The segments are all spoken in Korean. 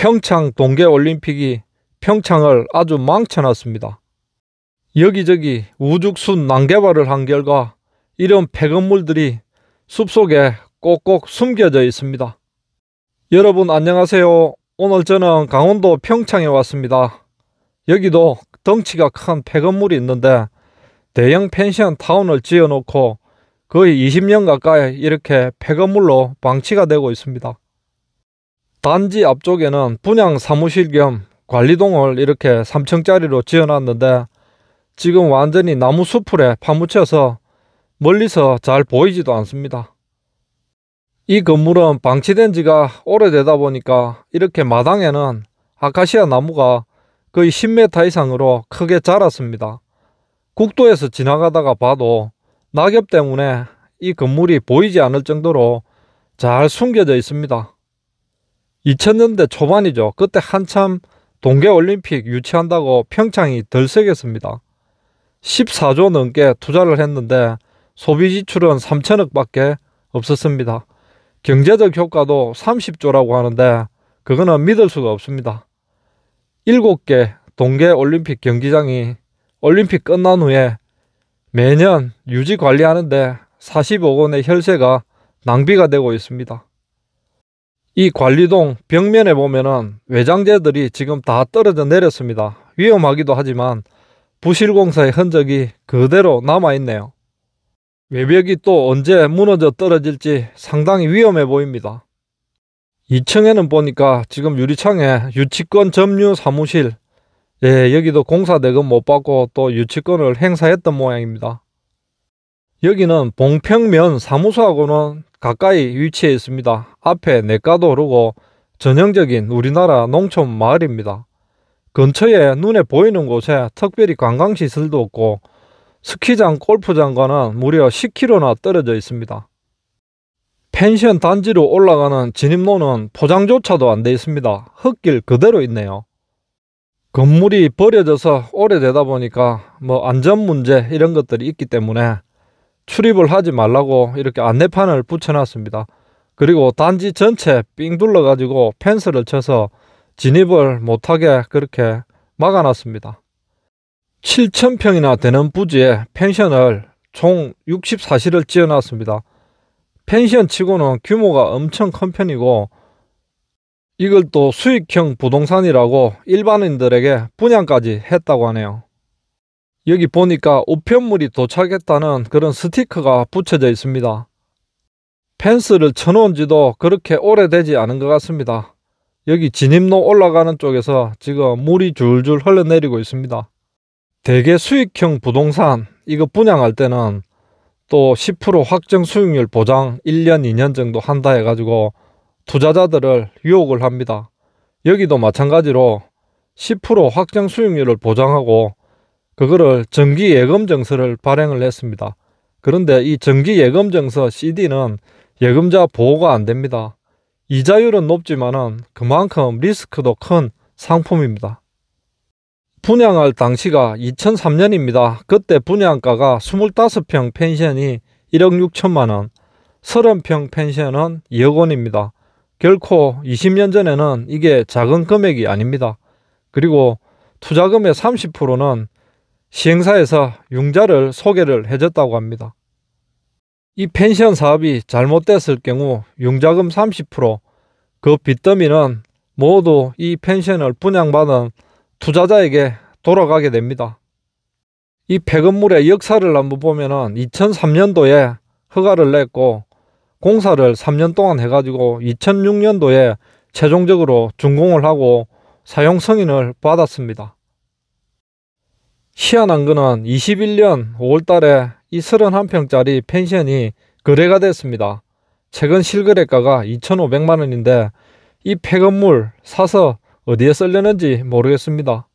평창 동계올림픽이 평창을 아주 망쳐놨습니다. 여기저기 우죽순 난개발을 한 결과 이런 폐건물들이 숲속에 꼭꼭 숨겨져 있습니다. 여러분 안녕하세요. 오늘 저는 강원도 평창에 왔습니다. 여기도 덩치가 큰 폐건물이 있는데 대형 펜션 타운을 지어놓고 거의 20년 가까이 이렇게 폐건물로 방치가 되고 있습니다. 단지 앞쪽에는 분양 사무실 겸 관리동을 이렇게 3층짜리로 지어놨는데 지금 완전히 나무 수풀에 파묻혀서 멀리서 잘 보이지도 않습니다. 이 건물은 방치된 지가 오래되다 보니까 이렇게 마당에는 아카시아 나무가 거의 10m 이상으로 크게 자랐습니다. 국도에서 지나가다가 봐도 낙엽 때문에 이 건물이 보이지 않을 정도로 잘 숨겨져 있습니다. 2000년대 초반이죠. 그때 한참 동계올림픽 유치한다고 평창이 덜썩였습니다. 14조 넘게 투자를 했는데 소비 지출은 3천억밖에 없었습니다. 경제적 효과도 30조라고 하는데 그거는 믿을 수가 없습니다. 7개 동계올림픽 경기장이 올림픽 끝난 후에 매년 유지 관리하는데 45억 원의 혈세가 낭비가 되고 있습니다. 이 관리동 벽면에 보면은 외장재들이 지금 다 떨어져 내렸습니다. 위험하기도 하지만 부실공사의 흔적이 그대로 남아있네요. 외벽이 또 언제 무너져 떨어질지 상당히 위험해 보입니다. 2층에는 보니까 지금 유리창에 유치권 점유 사무실 예 여기도 공사 대금 못 받고 또 유치권을 행사했던 모양입니다. 여기는 봉평면 사무소하고는 가까이 위치해 있습니다. 앞에 내과도 오르고 전형적인 우리나라 농촌 마을입니다. 근처에 눈에 보이는 곳에 특별히 관광시설도 없고 스키장, 골프장과는 무려 10km나 떨어져 있습니다. 펜션 단지로 올라가는 진입로는 포장조차도 안 돼 있습니다. 흙길 그대로 있네요. 건물이 버려져서 오래되다 보니까 뭐 안전 문제 이런 것들이 있기 때문에 출입을 하지 말라고 이렇게 안내판을 붙여놨습니다. 그리고 단지 전체 삥 둘러가지고 펜스를 쳐서 진입을 못하게 그렇게 막아놨습니다. 7천평이나 되는 부지에 펜션을 총 64실을 지어놨습니다. 펜션 치고는 규모가 엄청 큰 편이고 이걸 또 수익형 부동산이라고 일반인들에게 분양까지 했다고 하네요. 여기 보니까 우편물이 도착했다는 그런 스티커가 붙여져 있습니다. 펜스를 쳐놓은 지도 그렇게 오래되지 않은 것 같습니다. 여기 진입로 올라가는 쪽에서 지금 물이 줄줄 흘러내리고 있습니다. 대개 수익형 부동산 이거 분양할 때는 또 10% 확정 수익률 보장 1년 2년 정도 한다 해가지고 투자자들을 유혹을 합니다. 여기도 마찬가지로 10% 확정 수익률을 보장하고 그거를 정기 예금 정서를 발행을 했습니다. 그런데 이 정기 예금 정서 CD는 예금자 보호가 안 됩니다. 이자율은 높지만은 그만큼 리스크도 큰 상품입니다. 분양할 당시가 2003년입니다. 그때 분양가가 25평 펜션이 1억 6천만 원, 30평 펜션은 2억 원입니다. 결코 20년 전에는 이게 작은 금액이 아닙니다. 그리고 투자금의 30%는 시행사에서 융자를 소개를 해줬다고 합니다. 이 펜션 사업이 잘못됐을 경우 융자금 30%, 그 빚더미는 모두 이 펜션을 분양받은 투자자에게 돌아가게 됩니다. 이 폐건물의 역사를 한번 보면은 2003년도에 허가를 냈고 공사를 3년 동안 해가지고 2006년도에 최종적으로 준공을 하고 사용 승인을 받았습니다. 희한한 거는 21년 5월 달에 이 31평짜리 펜션이 거래가 됐습니다. 최근 실거래가가 2,500만 원인데 이 폐건물 사서 어디에 쓸려는지 모르겠습니다.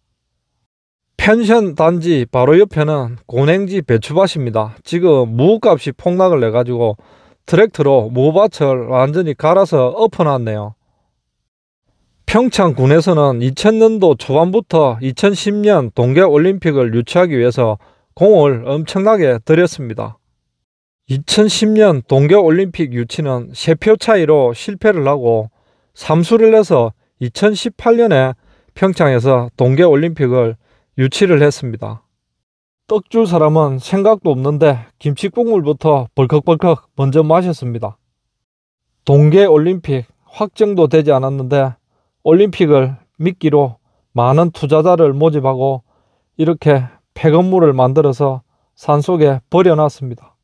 펜션 단지 바로 옆에는 고냉지 배추밭입니다. 지금 무값이 폭락을 해가지고 트랙터로 무밭을 완전히 갈아서 엎어놨네요. 평창군에서는 2000년도 초반부터 2010년 동계올림픽을 유치하기 위해서 공을 엄청나게 들였습니다. 2010년 동계올림픽 유치는 3표 차이로 실패를 하고 3수를해서 2018년에 평창에서 동계올림픽을 유치를 했습니다. 떡 줄 사람은 생각도 없는데 김치 국물부터 벌컥벌컥 먼저 마셨습니다. 동계올림픽 확정도 되지 않았는데 올림픽을 미끼로 많은 투자자를 모집하고 이렇게 폐건물을 만들어서 산속에 버려놨습니다.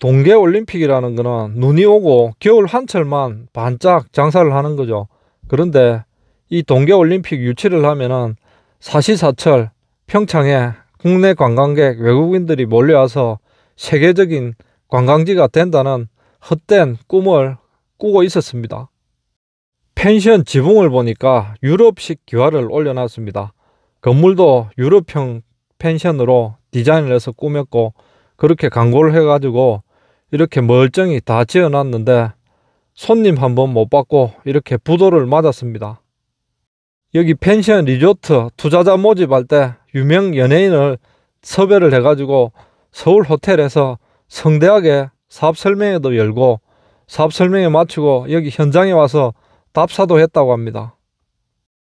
동계올림픽이라는 거는 눈이 오고 겨울 한철만 반짝 장사를 하는 거죠. 그런데 이 동계올림픽 유치를 하면은 사시사철 평창에 국내 관광객 외국인들이 몰려와서 세계적인 관광지가 된다는 헛된 꿈을 꾸고 있었습니다. 펜션 지붕을 보니까 유럽식 기와를 올려놨습니다. 건물도 유럽형 펜션으로 디자인을 해서 꾸몄고 그렇게 광고를 해가지고 이렇게 멀쩡히 다 지어놨는데 손님 한 번 못 받고 이렇게 부도를 맞았습니다. 여기 펜션 리조트 투자자 모집할 때 유명 연예인을 섭외를 해가지고 서울 호텔에서 성대하게 사업 설명회도 열고 사업 설명회 마치고 여기 현장에 와서 답사도 했다고 합니다.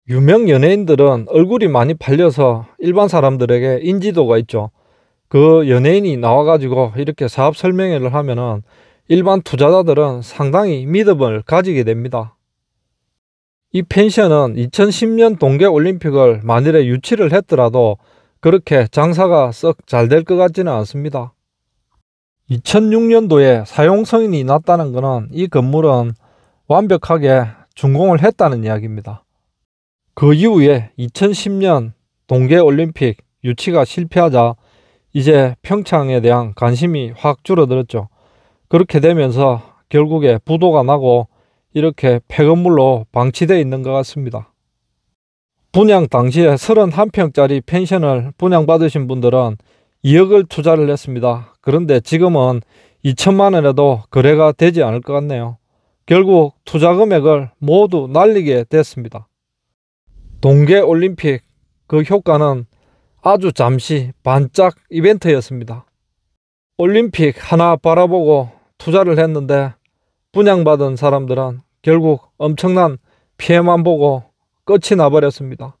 유명 연예인들은 얼굴이 많이 팔려서 일반 사람들에게 인지도가 있죠. 그 연예인이 나와가지고 이렇게 사업 설명회를 하면은 일반 투자자들은 상당히 믿음을 가지게 됩니다. 이 펜션은 2010년 동계올림픽을 만일에 유치를 했더라도 그렇게 장사가 썩 잘 될 것 같지는 않습니다. 2006년도에 사용성인이 났다는 것은 이 건물은 완벽하게 준공을 했다는 이야기입니다. 그 이후에 2010년 동계올림픽 유치가 실패하자 이제 평창에 대한 관심이 확 줄어들었죠. 그렇게 되면서 결국에 부도가 나고 이렇게 폐건물로 방치되어 있는 것 같습니다. 분양 당시에 31평짜리 펜션을 분양받으신 분들은 2억을 투자를 했습니다. 그런데 지금은 2천만 원에도 거래가 되지 않을 것 같네요. 결국 투자 금액을 모두 날리게 됐습니다. 동계올림픽 그 효과는 아주 잠시 반짝 이벤트였습니다. 올림픽 하나 바라보고 투자를 했는데 분양받은 사람들은 결국 엄청난 피해만 보고 끝이 나버렸습니다.